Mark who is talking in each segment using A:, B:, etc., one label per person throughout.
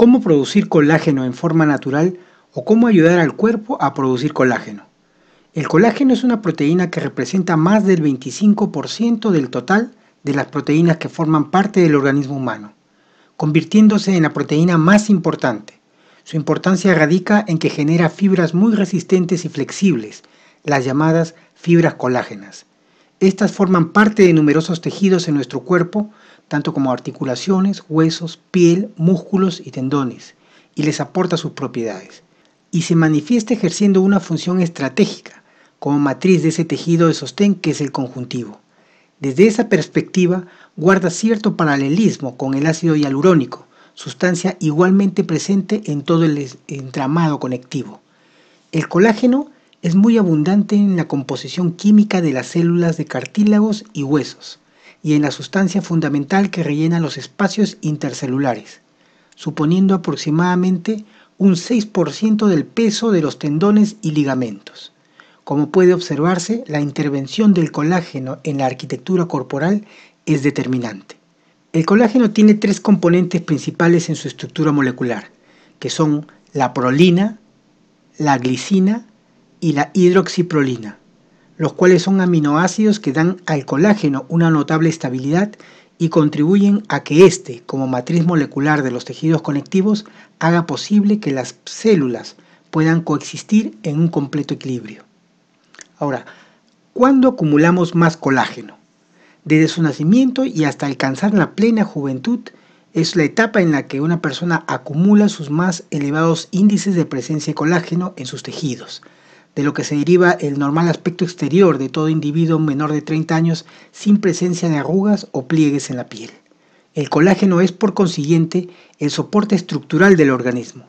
A: cómo producir colágeno en forma natural o cómo ayudar al cuerpo a producir colágeno. El colágeno es una proteína que representa más del 25% del total de las proteínas que forman parte del organismo humano, convirtiéndose en la proteína más importante. Su importancia radica en que genera fibras muy resistentes y flexibles, las llamadas fibras colágenas. Estas forman parte de numerosos tejidos en nuestro cuerpo, tanto como articulaciones, huesos, piel, músculos y tendones, y les aporta sus propiedades. Y se manifiesta ejerciendo una función estratégica como matriz de ese tejido de sostén que es el conjuntivo. Desde esa perspectiva, guarda cierto paralelismo con el ácido hialurónico, sustancia igualmente presente en todo el entramado conectivo. El colágeno es muy abundante en la composición química de las células de cartílagos y huesos y en la sustancia fundamental que rellena los espacios intercelulares, suponiendo aproximadamente un 6% del peso de los tendones y ligamentos. Como puede observarse, la intervención del colágeno en la arquitectura corporal es determinante. El colágeno tiene tres componentes principales en su estructura molecular, que son la prolina, la glicina y la hidroxiprolina los cuales son aminoácidos que dan al colágeno una notable estabilidad y contribuyen a que éste, como matriz molecular de los tejidos conectivos, haga posible que las células puedan coexistir en un completo equilibrio. Ahora, ¿cuándo acumulamos más colágeno? Desde su nacimiento y hasta alcanzar la plena juventud es la etapa en la que una persona acumula sus más elevados índices de presencia de colágeno en sus tejidos, de lo que se deriva el normal aspecto exterior de todo individuo menor de 30 años sin presencia de arrugas o pliegues en la piel. El colágeno es, por consiguiente, el soporte estructural del organismo.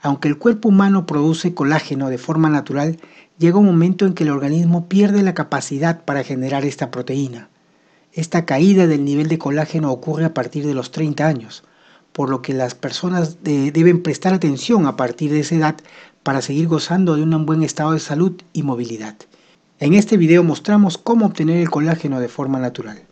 A: Aunque el cuerpo humano produce colágeno de forma natural, llega un momento en que el organismo pierde la capacidad para generar esta proteína. Esta caída del nivel de colágeno ocurre a partir de los 30 años, por lo que las personas deben prestar atención a partir de esa edad para seguir gozando de un buen estado de salud y movilidad. En este video mostramos cómo obtener el colágeno de forma natural.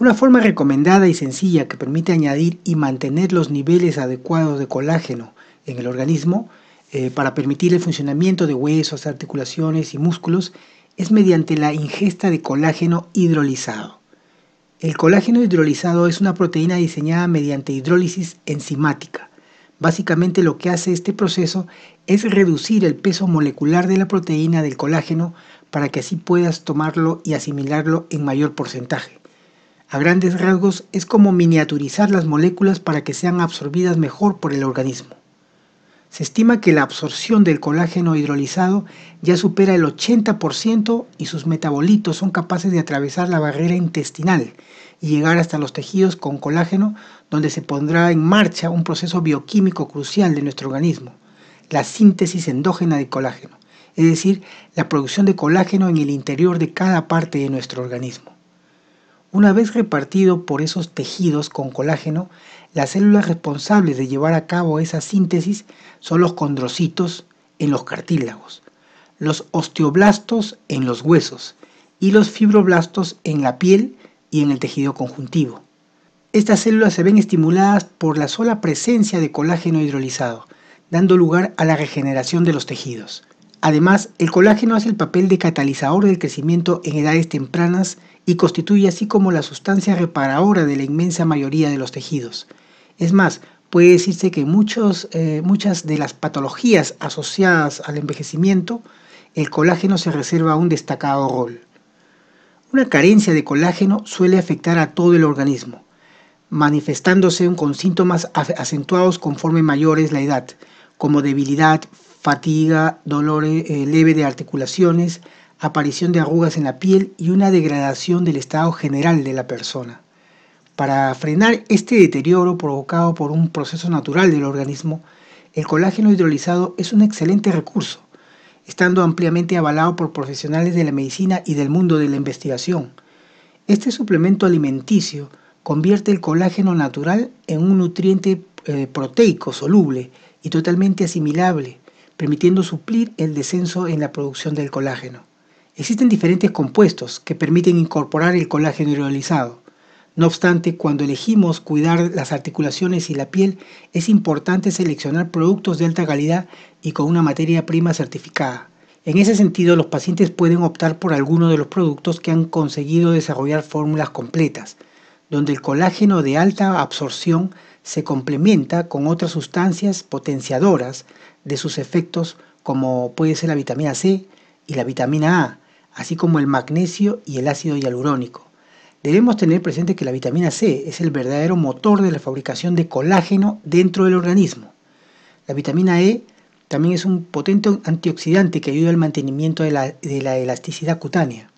A: Una forma recomendada y sencilla que permite añadir y mantener los niveles adecuados de colágeno en el organismo eh, para permitir el funcionamiento de huesos, articulaciones y músculos es mediante la ingesta de colágeno hidrolizado. El colágeno hidrolizado es una proteína diseñada mediante hidrólisis enzimática Básicamente lo que hace este proceso es reducir el peso molecular de la proteína del colágeno para que así puedas tomarlo y asimilarlo en mayor porcentaje. A grandes rasgos es como miniaturizar las moléculas para que sean absorbidas mejor por el organismo. Se estima que la absorción del colágeno hidrolizado ya supera el 80% y sus metabolitos son capaces de atravesar la barrera intestinal y llegar hasta los tejidos con colágeno donde se pondrá en marcha un proceso bioquímico crucial de nuestro organismo, la síntesis endógena de colágeno, es decir, la producción de colágeno en el interior de cada parte de nuestro organismo. Una vez repartido por esos tejidos con colágeno, las células responsables de llevar a cabo esa síntesis son los condrocitos en los cartílagos, los osteoblastos en los huesos y los fibroblastos en la piel y en el tejido conjuntivo. Estas células se ven estimuladas por la sola presencia de colágeno hidrolizado, dando lugar a la regeneración de los tejidos. Además, el colágeno hace el papel de catalizador del crecimiento en edades tempranas y constituye así como la sustancia reparadora de la inmensa mayoría de los tejidos. Es más, puede decirse que muchos, eh, muchas de las patologías asociadas al envejecimiento, el colágeno se reserva un destacado rol. Una carencia de colágeno suele afectar a todo el organismo, manifestándose con síntomas acentuados conforme mayor es la edad, como debilidad, fatiga, dolores eh, leves eh, leve de articulaciones, aparición de arrugas en la piel y una degradación del estado general de la persona. Para frenar este deterioro provocado por un proceso natural del organismo, el colágeno hidrolizado es un excelente recurso, estando ampliamente avalado por profesionales de la medicina y del mundo de la investigación. Este suplemento alimenticio convierte el colágeno natural en un nutriente eh, proteico soluble y totalmente asimilable, permitiendo suplir el descenso en la producción del colágeno. Existen diferentes compuestos que permiten incorporar el colágeno hidrolizado. No obstante, cuando elegimos cuidar las articulaciones y la piel, es importante seleccionar productos de alta calidad y con una materia prima certificada. En ese sentido, los pacientes pueden optar por alguno de los productos que han conseguido desarrollar fórmulas completas, donde el colágeno de alta absorción se complementa con otras sustancias potenciadoras de sus efectos como puede ser la vitamina C y la vitamina A, así como el magnesio y el ácido hialurónico. Debemos tener presente que la vitamina C es el verdadero motor de la fabricación de colágeno dentro del organismo. La vitamina E también es un potente antioxidante que ayuda al mantenimiento de la, elasticidad cutánea.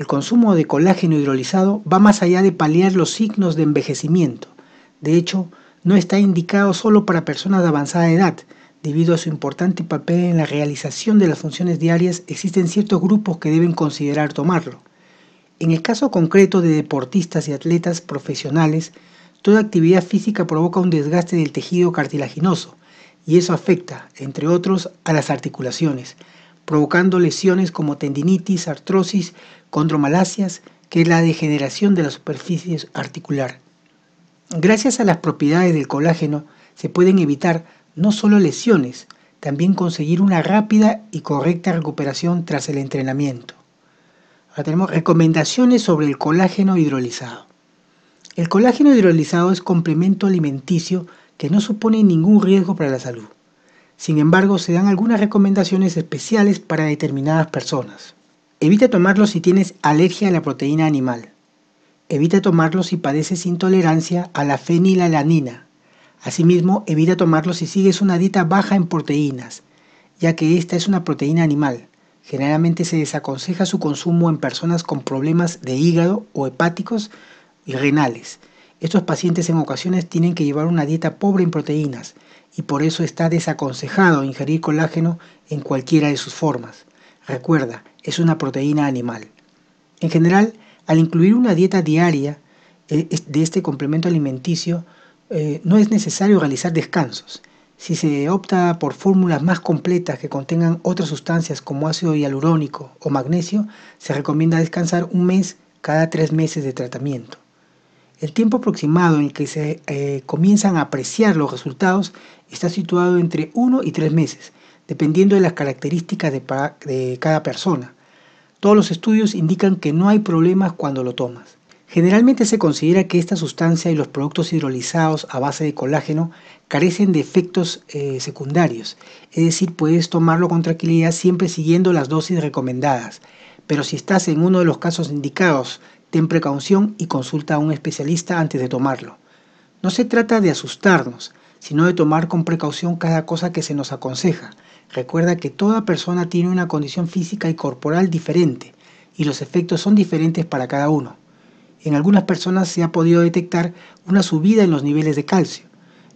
A: El consumo de colágeno hidrolizado va más allá de paliar los signos de envejecimiento. De hecho, no está indicado solo para personas de avanzada edad. Debido a su importante papel en la realización de las funciones diarias, existen ciertos grupos que deben considerar tomarlo. En el caso concreto de deportistas y atletas profesionales, toda actividad física provoca un desgaste del tejido cartilaginoso, y eso afecta, entre otros, a las articulaciones, provocando lesiones como tendinitis, artrosis, condromalacias, que es la degeneración de la superficie articular. Gracias a las propiedades del colágeno se pueden evitar no solo lesiones, también conseguir una rápida y correcta recuperación tras el entrenamiento. Ahora tenemos recomendaciones sobre el colágeno hidrolizado. El colágeno hidrolizado es complemento alimenticio que no supone ningún riesgo para la salud. Sin embargo, se dan algunas recomendaciones especiales para determinadas personas. Evita tomarlo si tienes alergia a la proteína animal. Evita tomarlo si padeces intolerancia a la fenilalanina. Asimismo, evita tomarlo si sigues una dieta baja en proteínas, ya que esta es una proteína animal. Generalmente se desaconseja su consumo en personas con problemas de hígado o hepáticos y renales. Estos pacientes en ocasiones tienen que llevar una dieta pobre en proteínas, y por eso está desaconsejado ingerir colágeno en cualquiera de sus formas. Recuerda, es una proteína animal. En general, al incluir una dieta diaria eh, de este complemento alimenticio, eh, no es necesario realizar descansos. Si se opta por fórmulas más completas que contengan otras sustancias como ácido hialurónico o magnesio, se recomienda descansar un mes cada tres meses de tratamiento. El tiempo aproximado en que se eh, comienzan a apreciar los resultados está situado entre 1 y 3 meses, dependiendo de las características de, cada persona. Todos los estudios indican que no hay problemas cuando lo tomas. Generalmente se considera que esta sustancia y los productos hidrolizados a base de colágeno carecen de efectos eh, secundarios, es decir, puedes tomarlo con tranquilidad siempre siguiendo las dosis recomendadas, pero si estás en uno de los casos indicados ten precaución y consulta a un especialista antes de tomarlo. No se trata de asustarnos, sino de tomar con precaución cada cosa que se nos aconseja. Recuerda que toda persona tiene una condición física y corporal diferente, y los efectos son diferentes para cada uno. En algunas personas se ha podido detectar una subida en los niveles de calcio.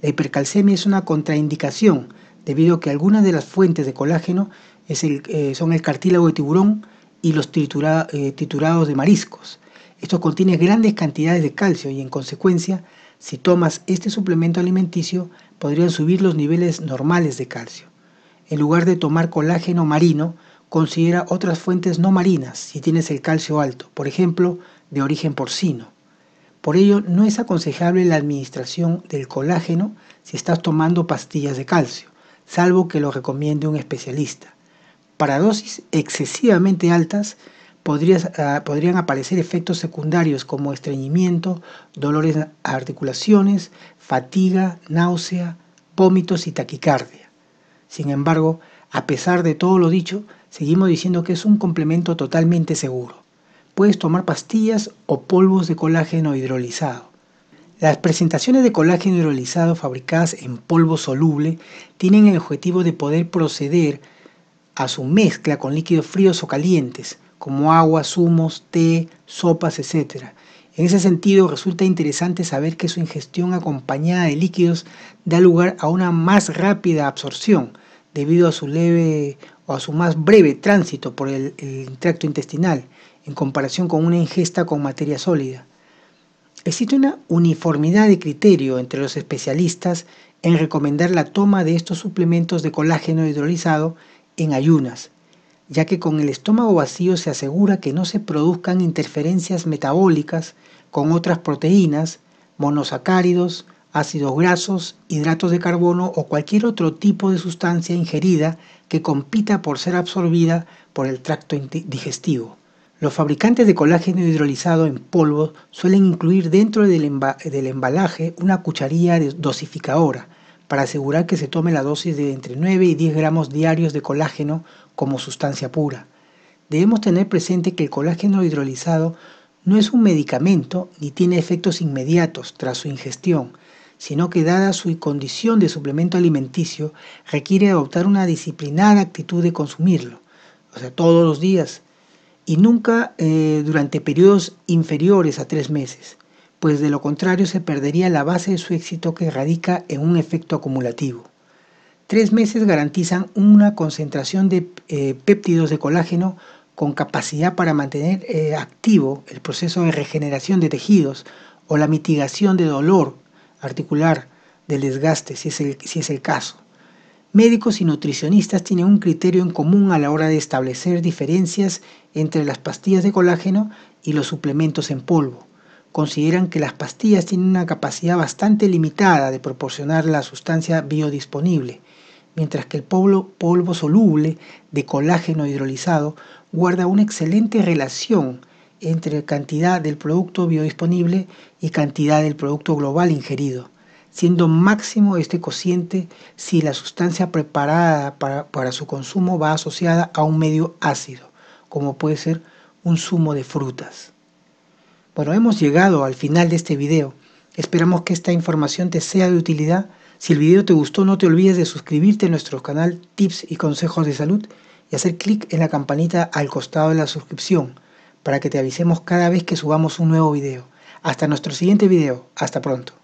A: La hipercalcemia es una contraindicación, debido a que algunas de las fuentes de colágeno eh, son el cartílago de tiburón y los eh, triturados de mariscos. Esto contiene grandes cantidades de calcio y en consecuencia, si tomas este suplemento alimenticio, podrían subir los niveles normales de calcio. En lugar de tomar colágeno marino, considera otras fuentes no marinas si tienes el calcio alto, por ejemplo, de origen porcino. Por ello, no es aconsejable la administración del colágeno si estás tomando pastillas de calcio, salvo que lo recomiende un especialista. Para dosis excesivamente altas, Ah, podrían aparecer efectos secundarios como estreñimiento, dolores a articulaciones, fatiga, náusea, vómitos y taquicardia. Sin embargo, a pesar de todo lo dicho, seguimos diciendo que es un complemento totalmente seguro. Puedes tomar pastillas o polvos de colágeno hidrolizado. Las presentaciones de colágeno hidrolizado fabricadas en polvo soluble tienen el objetivo de poder proceder a su mezcla con líquidos fríos o calientes, como agua, zumos, té, sopas, etc. En ese sentido, resulta interesante saber que su ingestión acompañada de líquidos da lugar a una más rápida absorción, debido a su leve o a su más breve tránsito por el, el tracto intestinal, en comparación con una ingesta con materia sólida. Existe una uniformidad de criterio entre los especialistas en recomendar la toma de estos suplementos de colágeno hidrolizado en ayunas, ya que con el estómago vacío se asegura que no se produzcan interferencias metabólicas con otras proteínas, monosacáridos, ácidos grasos, hidratos de carbono o cualquier otro tipo de sustancia ingerida que compita por ser absorbida por el tracto digestivo. Los fabricantes de colágeno hidrolizado en polvo suelen incluir dentro del, embalaje una cucharilla dosificadora, para asegurar que se tome la dosis de entre 9 y 10 gramos diarios de colágeno como sustancia pura. Debemos tener presente que el colágeno hidrolizado no es un medicamento ni tiene efectos inmediatos tras su ingestión, sino que dada su condición de suplemento alimenticio, requiere adoptar una disciplinada actitud de consumirlo, o sea, todos los días, y nunca eh, durante periodos inferiores a tres meses pues de lo contrario se perdería la base de su éxito que radica en un efecto acumulativo. Tres meses garantizan una concentración de eh, péptidos de colágeno con capacidad para mantener eh, activo el proceso de regeneración de tejidos o la mitigación de dolor articular del desgaste, si es si es el caso. Médicos y nutricionistas tienen un criterio en común a la hora de establecer diferencias entre las pastillas de colágeno y los suplementos en polvo consideran que las pastillas tienen una capacidad bastante limitada de proporcionar la sustancia biodisponible, mientras que el polvo, polvo soluble de colágeno hidrolizado guarda una excelente relación entre cantidad del producto biodisponible y cantidad del producto global ingerido, siendo máximo este cociente si la sustancia preparada para, para, su consumo va asociada a un medio ácido, como puede ser un zumo de frutas. Bueno, hemos llegado al final de este video. Esperamos que esta información te sea de utilidad. Si el video te gustó, no te olvides de suscribirte a nuestro canal Tips y Consejos de Salud y hacer clic en la campanita al costado de la suscripción para que te avisemos cada vez que subamos un nuevo video. Hasta nuestro siguiente video. Hasta pronto.